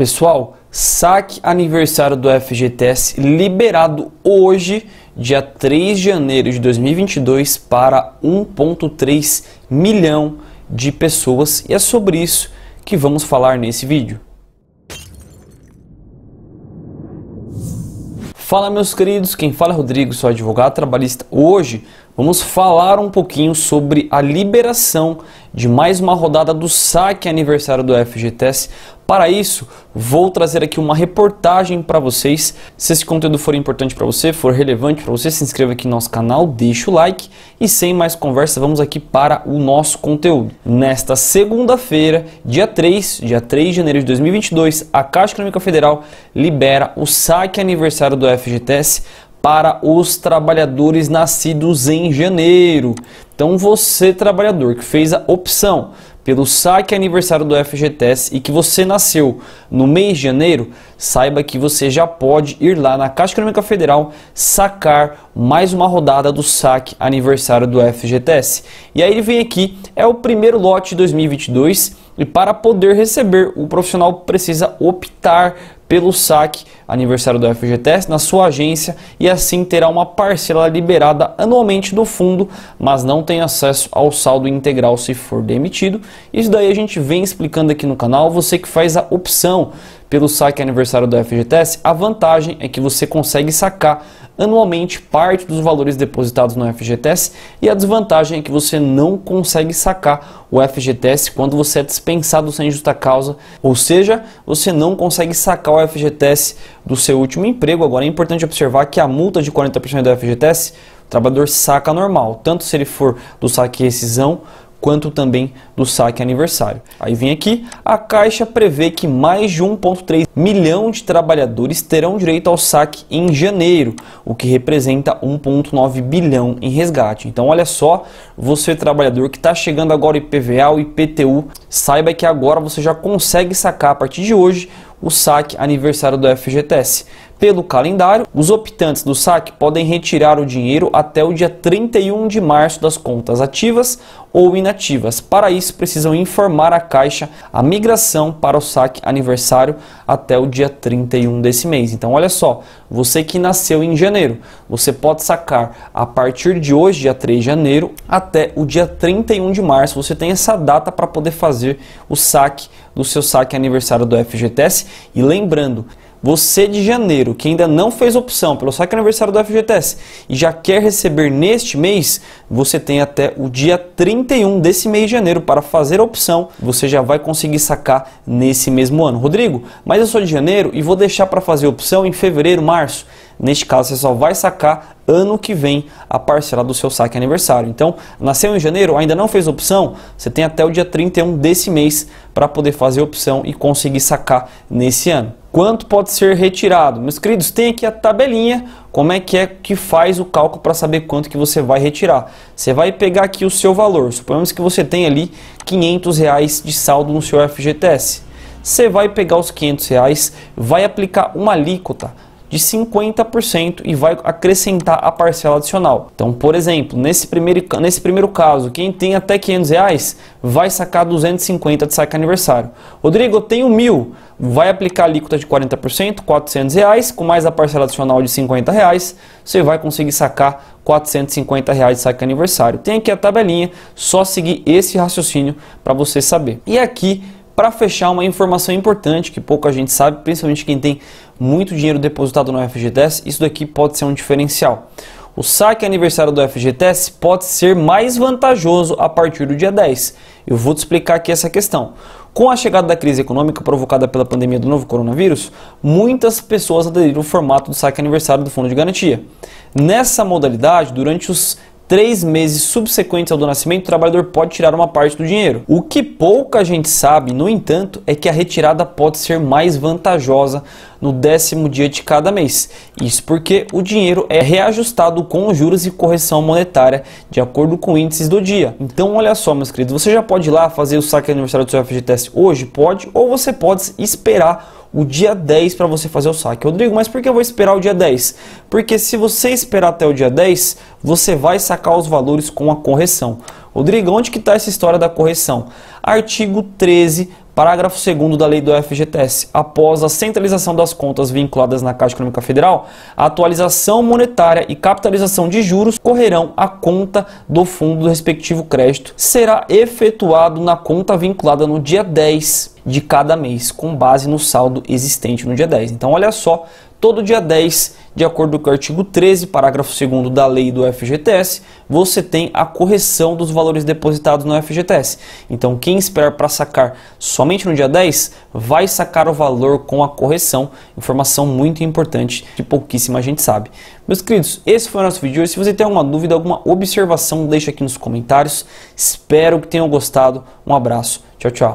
Pessoal, saque aniversário do FGTS liberado hoje, dia 3 de janeiro de 2022, para 1,3 milhão de pessoas. E é sobre isso que vamos falar nesse vídeo. Fala meus queridos, quem fala é Rodrigo, sou advogado trabalhista. Hoje vamos falar um pouquinho sobre a liberação de mais uma rodada do saque aniversário do FGTS. Para isso, vou trazer aqui uma reportagem para vocês. Se esse conteúdo for importante para você, for relevante para você, se inscreva aqui no nosso canal, deixe o like e sem mais conversa, vamos aqui para o nosso conteúdo. Nesta segunda-feira, dia 3, dia 3 de janeiro de 2022, a Caixa Econômica Federal libera o saque aniversário do FGTS para os trabalhadores nascidos em janeiro. Então você, trabalhador, que fez a opção pelo saque aniversário do FGTS e que você nasceu no mês de janeiro, saiba que você já pode ir lá na Caixa Econômica Federal sacar mais uma rodada do saque aniversário do FGTS. E aí ele vem aqui, é o primeiro lote de 2022 e para poder receber, o profissional precisa optar pelo saque aniversário do FGTS na sua agência e assim terá uma parcela liberada anualmente do fundo, mas não tem acesso ao saldo integral se for demitido. Isso daí a gente vem explicando aqui no canal, você que faz a opção pelo saque aniversário do FGTS, a vantagem é que você consegue sacar anualmente parte dos valores depositados no FGTS e a desvantagem é que você não consegue sacar o FGTS quando você é dispensado sem justa causa, ou seja, você não consegue sacar o FGTS do seu último emprego. Agora é importante observar que a multa de 40% do FGTS o trabalhador saca normal, tanto se ele for do saque rescisão quanto também do saque aniversário. Aí vem aqui, a Caixa prevê que mais de 1,3 milhão de trabalhadores terão direito ao saque em janeiro, o que representa 1,9 bilhão em resgate. Então olha só, você trabalhador que está chegando agora IPVA ou IPTU, saiba que agora você já consegue sacar a partir de hoje o saque aniversário do FGTS. Pelo calendário, os optantes do saque podem retirar o dinheiro até o dia 31 de março das contas ativas ou inativas. Para isso, precisam informar à Caixa a migração para o saque aniversário até o dia 31 desse mês. Então, olha só, você que nasceu em janeiro, você pode sacar a partir de hoje, dia 3 de janeiro, até o dia 31 de março. Você tem essa data para poder fazer o saque do seu saque aniversário do FGTS. E lembrando você de janeiro, que ainda não fez opção pelo saque aniversário do FGTS e já quer receber neste mês, você tem até o dia 31 desse mês de janeiro para fazer a opção. Você já vai conseguir sacar nesse mesmo ano. Rodrigo, mas eu sou de janeiro e vou deixar para fazer opção em fevereiro, março. Neste caso, você só vai sacar ano que vem a parcela do seu saque aniversário. Então, nasceu em janeiro, ainda não fez opção, você tem até o dia 31 desse mês para poder fazer opção e conseguir sacar nesse ano. Quanto pode ser retirado? Meus queridos, tem aqui a tabelinha, como é que é que faz o cálculo para saber quanto que você vai retirar. Você vai pegar aqui o seu valor, suponhamos que você tem ali 500 reais de saldo no seu FGTS. Você vai pegar os 500 reais, vai aplicar uma alíquota de 50% e vai acrescentar a parcela adicional. Então, por exemplo, nesse primeiro, nesse primeiro caso, quem tem até 500 reais vai sacar 250 de saque aniversário. Rodrigo, eu tenho mil, vai aplicar a alíquota de 40%, 400 reais, com mais a parcela adicional de 50 reais, você vai conseguir sacar 450 reais de saque aniversário. Tem aqui a tabelinha, só seguir esse raciocínio para você saber. E aqui para fechar, uma informação importante que pouca gente sabe, principalmente quem tem muito dinheiro depositado no FGTS, isso daqui pode ser um diferencial. O saque aniversário do FGTS pode ser mais vantajoso a partir do dia 10. Eu vou te explicar aqui essa questão. Com a chegada da crise econômica provocada pela pandemia do novo coronavírus, muitas pessoas aderiram ao formato do saque aniversário do fundo de garantia. Nessa modalidade, durante os três meses subsequentes ao do nascimento, o trabalhador pode tirar uma parte do dinheiro. O que pouca gente sabe, no entanto, é que a retirada pode ser mais vantajosa no décimo dia de cada mês. Isso porque o dinheiro é reajustado com juros e correção monetária de acordo com índices do dia. Então, olha só, meus queridos, você já pode ir lá fazer o saque aniversário do seu FGTS hoje? Pode, ou você pode esperar o dia 10 para você fazer o saque. Rodrigo, mas por que eu vou esperar o dia 10? Porque se você esperar até o dia 10, você vai sacar os valores com a correção. Rodrigo, onde que está essa história da correção? Artigo 13 Parágrafo 2 da Lei do FGTS. Após a centralização das contas vinculadas na Caixa Econômica Federal, a atualização monetária e capitalização de juros correrão à conta do fundo do respectivo crédito. Será efetuado na conta vinculada no dia 10 de cada mês, com base no saldo existente no dia 10. Então, olha só, todo dia 10 de acordo com o artigo 13, parágrafo 2 da lei do FGTS, você tem a correção dos valores depositados no FGTS. Então, quem esperar para sacar somente no dia 10 vai sacar o valor com a correção. Informação muito importante que pouquíssima gente sabe. Meus queridos, esse foi o nosso vídeo. Se você tem alguma dúvida, alguma observação, deixa aqui nos comentários. Espero que tenham gostado. Um abraço. Tchau, tchau.